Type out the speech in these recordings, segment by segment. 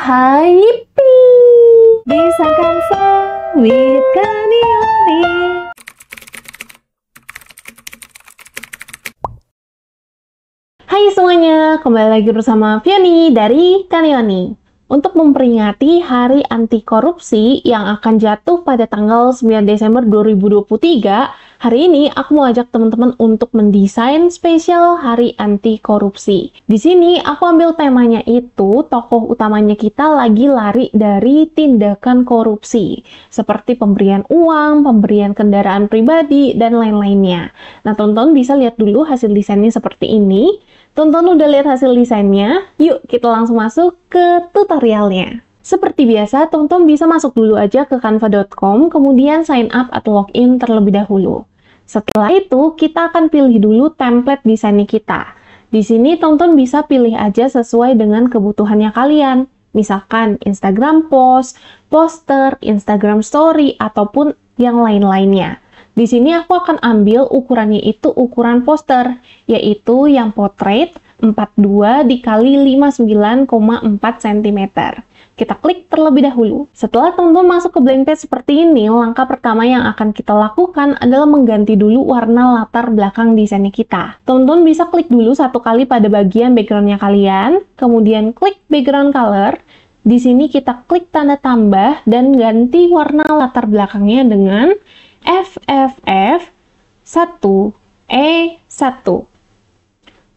Haipi Bisa disangkan sawit kanioni Hai semuanya, kembali lagi bersama Vioni dari Kanioni untuk memperingati Hari Anti Korupsi yang akan jatuh pada tanggal 9 Desember 2023, hari ini aku mau ajak teman-teman untuk mendesain spesial Hari Anti Korupsi. Di sini aku ambil temanya itu tokoh utamanya kita lagi lari dari tindakan korupsi, seperti pemberian uang, pemberian kendaraan pribadi, dan lain-lainnya. Nah, teman-teman bisa lihat dulu hasil desainnya seperti ini. Tonton udah lihat hasil desainnya, yuk kita langsung masuk ke tutorialnya. Seperti biasa, Tonton bisa masuk dulu aja ke canva.com, kemudian sign up atau login terlebih dahulu. Setelah itu, kita akan pilih dulu template desainnya kita. Di sini, Tonton bisa pilih aja sesuai dengan kebutuhannya kalian. Misalkan Instagram post, poster, Instagram story, ataupun yang lain-lainnya. Di sini aku akan ambil ukurannya itu ukuran poster, yaitu yang portrait 42 dikali 59,4 cm. Kita klik terlebih dahulu. Setelah teman-teman masuk ke blank page seperti ini, langkah pertama yang akan kita lakukan adalah mengganti dulu warna latar belakang desainnya kita. Teman-teman bisa klik dulu satu kali pada bagian backgroundnya kalian, kemudian klik background color, di sini kita klik tanda tambah dan ganti warna latar belakangnya dengan FFF 1E1.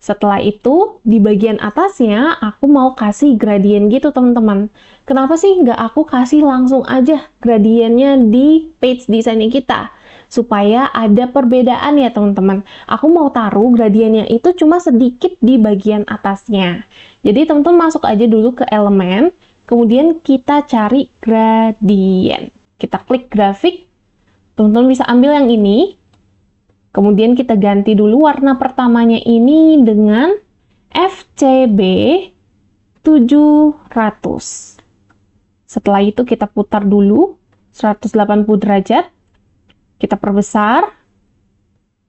Setelah itu, di bagian atasnya aku mau kasih gradien gitu teman-teman. Kenapa sih nggak aku kasih langsung aja gradiennya di page desainnya kita? Supaya ada perbedaan ya teman-teman. Aku mau taruh gradiennya itu cuma sedikit di bagian atasnya. Jadi teman-teman masuk aja dulu ke elemen, kemudian kita cari gradien. Kita klik grafik, Teman-teman bisa ambil yang ini. Kemudian kita ganti dulu warna pertamanya ini dengan FCB 700. Setelah itu kita putar dulu 180 derajat. Kita perbesar.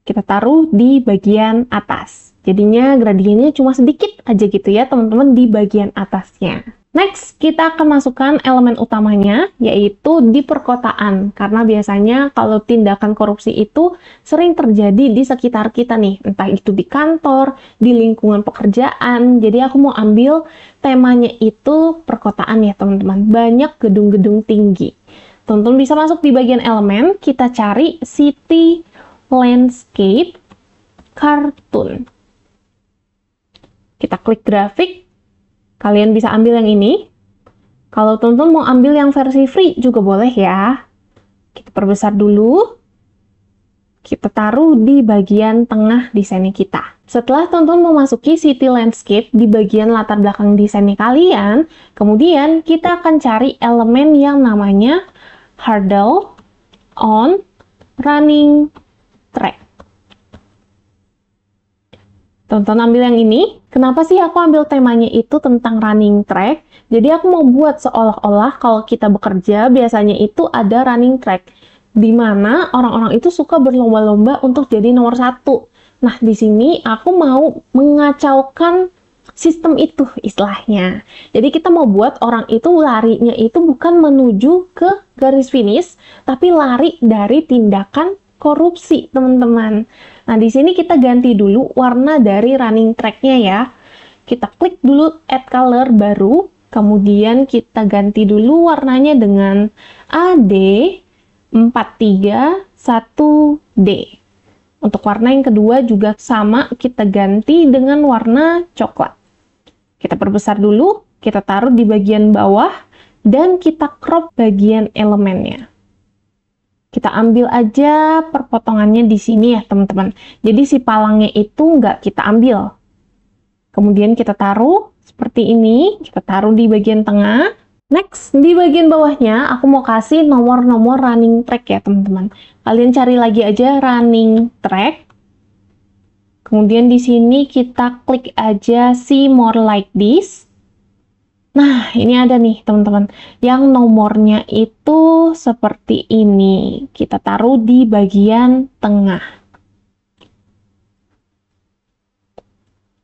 Kita taruh di bagian atas. Jadinya gradiennya cuma sedikit aja gitu ya teman-teman di bagian atasnya. Next, kita akan masukkan elemen utamanya, yaitu di perkotaan. Karena biasanya kalau tindakan korupsi itu sering terjadi di sekitar kita nih, entah itu di kantor, di lingkungan pekerjaan. Jadi aku mau ambil temanya itu perkotaan ya teman-teman, banyak gedung-gedung tinggi. Tonton bisa masuk di bagian elemen, kita cari city landscape cartoon. Kita klik grafik, Kalian bisa ambil yang ini. Kalau tonton mau ambil yang versi free juga boleh ya. Kita perbesar dulu. Kita taruh di bagian tengah desainnya kita. Setelah tonton memasuki city landscape di bagian latar belakang desainnya kalian, kemudian kita akan cari elemen yang namanya hurdle on running track. Tonton ambil yang ini. Kenapa sih aku ambil temanya itu tentang running track? Jadi aku mau buat seolah-olah kalau kita bekerja biasanya itu ada running track. Di mana orang-orang itu suka berlomba-lomba untuk jadi nomor satu. Nah, di sini aku mau mengacaukan sistem itu istilahnya. Jadi kita mau buat orang itu larinya itu bukan menuju ke garis finish, tapi lari dari tindakan korupsi, teman-teman. Nah, di sini kita ganti dulu warna dari running track-nya ya. Kita klik dulu add color baru, kemudian kita ganti dulu warnanya dengan AD 431D. Untuk warna yang kedua juga sama, kita ganti dengan warna coklat. Kita perbesar dulu, kita taruh di bagian bawah, dan kita crop bagian elemennya kita ambil aja perpotongannya di sini ya teman-teman. Jadi si palangnya itu nggak kita ambil. Kemudian kita taruh seperti ini, kita taruh di bagian tengah. Next, di bagian bawahnya aku mau kasih nomor-nomor running track ya teman-teman. Kalian cari lagi aja running track. Kemudian di sini kita klik aja see more like this. Nah, ini ada nih teman-teman, yang nomornya itu seperti ini. Kita taruh di bagian tengah.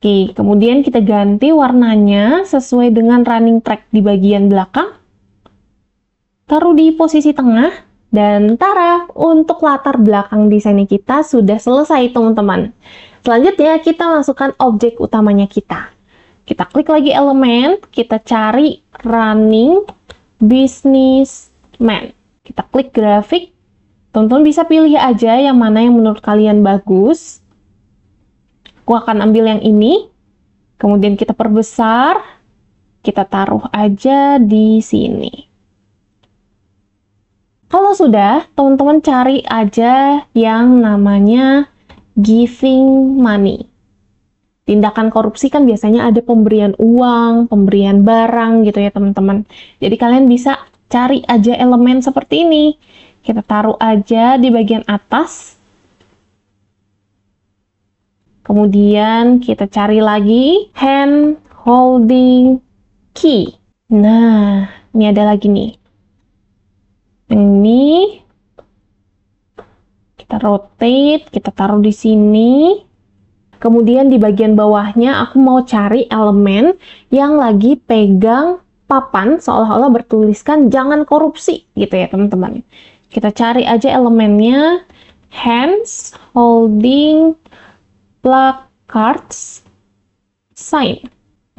Oke, kemudian kita ganti warnanya sesuai dengan running track di bagian belakang. Taruh di posisi tengah, dan tara, untuk latar belakang desainnya kita sudah selesai teman-teman. Selanjutnya, kita masukkan objek utamanya kita. Kita klik lagi elemen, kita cari running businessman. Kita klik grafik. Tonton bisa pilih aja yang mana yang menurut kalian bagus. Aku akan ambil yang ini. Kemudian kita perbesar. Kita taruh aja di sini. Kalau sudah, teman-teman cari aja yang namanya giving money tindakan korupsi kan biasanya ada pemberian uang, pemberian barang gitu ya teman-teman. Jadi kalian bisa cari aja elemen seperti ini. Kita taruh aja di bagian atas. Kemudian kita cari lagi hand holding key. Nah, ini ada lagi nih. Ini kita rotate, kita taruh di sini. Kemudian di bagian bawahnya aku mau cari elemen yang lagi pegang papan seolah-olah bertuliskan jangan korupsi gitu ya teman-teman. Kita cari aja elemennya hands holding placards sign.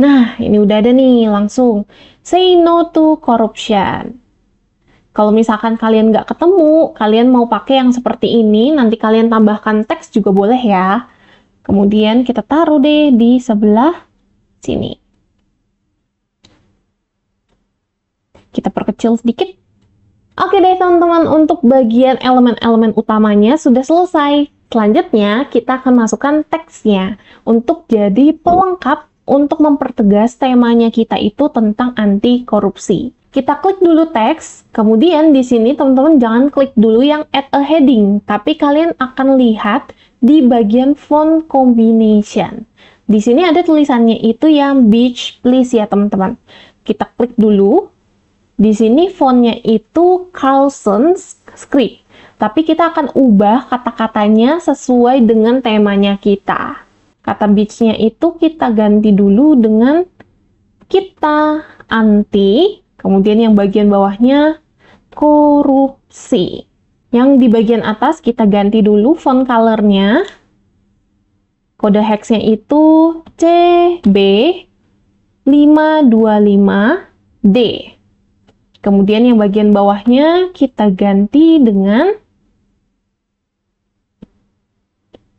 Nah, ini udah ada nih langsung. Say no to corruption. Kalau misalkan kalian nggak ketemu, kalian mau pakai yang seperti ini, nanti kalian tambahkan teks juga boleh ya. Kemudian kita taruh deh di sebelah sini. Kita perkecil sedikit. Oke deh teman-teman, untuk bagian elemen-elemen utamanya sudah selesai. Selanjutnya, kita akan masukkan teksnya untuk jadi pelengkap untuk mempertegas temanya kita itu tentang anti korupsi. Kita klik dulu teks, kemudian di sini teman-teman jangan klik dulu yang add a heading, tapi kalian akan lihat di bagian font combination. Di sini ada tulisannya itu yang beach please ya teman-teman. Kita klik dulu, di sini fontnya itu Carlson Script, tapi kita akan ubah kata-katanya sesuai dengan temanya kita. Kata beach-nya itu kita ganti dulu dengan kita anti Kemudian yang bagian bawahnya korupsi. Yang di bagian atas kita ganti dulu font color-nya Kode hexnya itu CB525D. Kemudian yang bagian bawahnya kita ganti dengan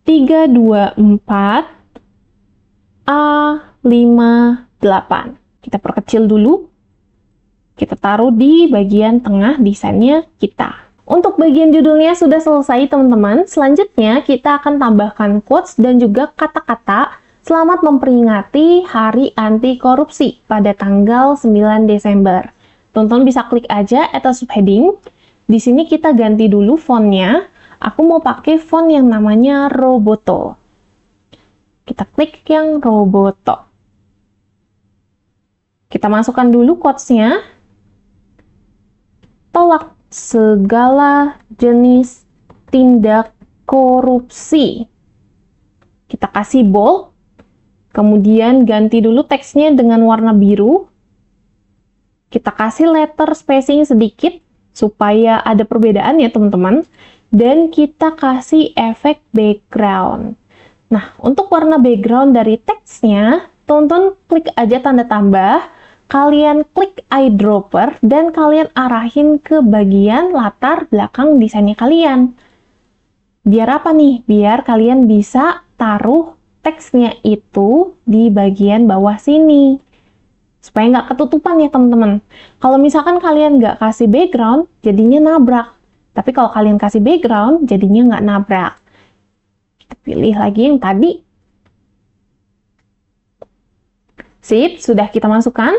324A58. Kita perkecil dulu kita taruh di bagian tengah desainnya kita. Untuk bagian judulnya sudah selesai teman-teman. Selanjutnya kita akan tambahkan quotes dan juga kata-kata selamat memperingati Hari Anti Korupsi pada tanggal 9 Desember. Tonton bisa klik aja atau subheading. Di sini kita ganti dulu fontnya. Aku mau pakai font yang namanya Roboto. Kita klik yang Roboto. Kita masukkan dulu quotes-nya tolak segala jenis tindak korupsi. Kita kasih bold, kemudian ganti dulu teksnya dengan warna biru. Kita kasih letter spacing sedikit supaya ada perbedaan ya teman-teman. Dan kita kasih efek background. Nah, untuk warna background dari teksnya, tonton klik aja tanda tambah kalian klik eyedropper dan kalian arahin ke bagian latar belakang desainnya kalian. Biar apa nih? Biar kalian bisa taruh teksnya itu di bagian bawah sini. Supaya nggak ketutupan ya teman-teman. Kalau misalkan kalian nggak kasih background, jadinya nabrak. Tapi kalau kalian kasih background, jadinya nggak nabrak. Kita pilih lagi yang tadi. Sip, sudah kita masukkan.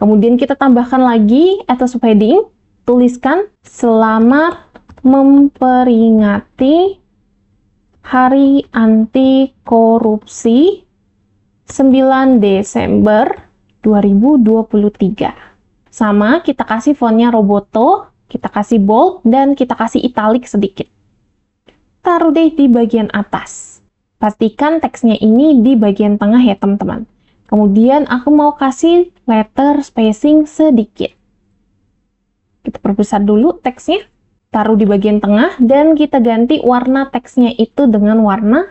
Kemudian kita tambahkan lagi atas subheading, tuliskan selamat memperingati Hari Anti Korupsi 9 Desember 2023. Sama, kita kasih fontnya Roboto, kita kasih bold, dan kita kasih italic sedikit. Taruh deh di bagian atas. Pastikan teksnya ini di bagian tengah ya teman-teman. Kemudian aku mau kasih letter spacing sedikit. Kita perbesar dulu teksnya, taruh di bagian tengah, dan kita ganti warna teksnya itu dengan warna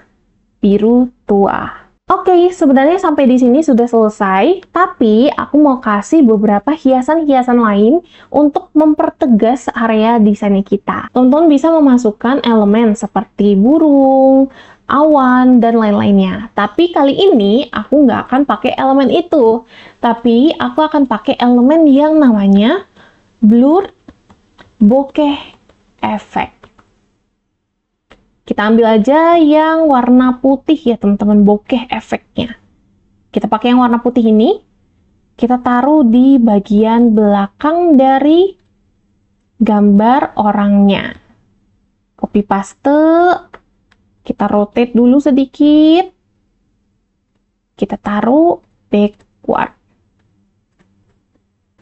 biru tua. Oke, okay, sebenarnya sampai di sini sudah selesai, tapi aku mau kasih beberapa hiasan-hiasan lain untuk mempertegas area desainnya kita. Tonton bisa memasukkan elemen seperti burung, awan, dan lain-lainnya. Tapi kali ini aku nggak akan pakai elemen itu, tapi aku akan pakai elemen yang namanya blur bokeh efek. Kita ambil aja yang warna putih ya teman-teman, bokeh efeknya. Kita pakai yang warna putih ini, kita taruh di bagian belakang dari gambar orangnya. Copy paste, kita rotate dulu sedikit. Kita taruh backward.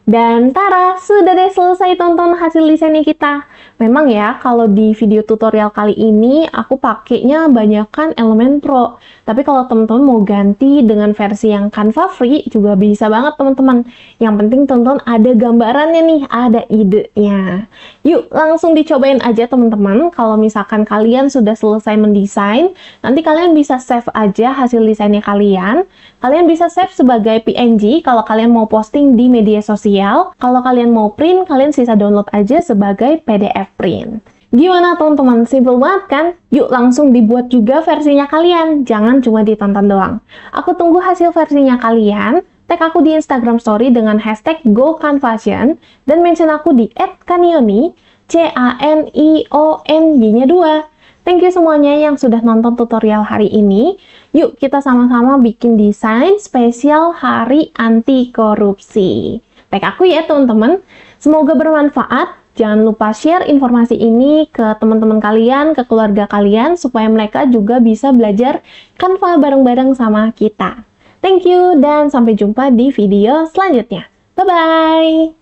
Dan Tara, sudah deh selesai tonton hasil desainnya kita. Memang ya, kalau di video tutorial kali ini, aku pakainya banyakkan elemen Pro. Tapi kalau teman-teman mau ganti dengan versi yang Canva Free, juga bisa banget teman-teman. Yang penting teman ada gambarannya nih, ada idenya. Yuk, langsung dicobain aja teman-teman. Kalau misalkan kalian sudah selesai mendesain, nanti kalian bisa save aja hasil desainnya kalian. Kalian bisa save sebagai PNG kalau kalian mau posting di media sosial tutorial. Kalau kalian mau print, kalian bisa download aja sebagai PDF print. Gimana teman-teman? Simple banget kan? Yuk langsung dibuat juga versinya kalian, jangan cuma ditonton doang. Aku tunggu hasil versinya kalian, tag aku di Instagram story dengan hashtag GoCanFashion dan mention aku di @canioni, C-A-N-I-O-N-Y-nya 2. Thank you semuanya yang sudah nonton tutorial hari ini. Yuk kita sama-sama bikin desain spesial Hari Anti Korupsi tag aku ya teman-teman. Semoga bermanfaat. Jangan lupa share informasi ini ke teman-teman kalian, ke keluarga kalian, supaya mereka juga bisa belajar kanva bareng-bareng sama kita. Thank you dan sampai jumpa di video selanjutnya. Bye-bye!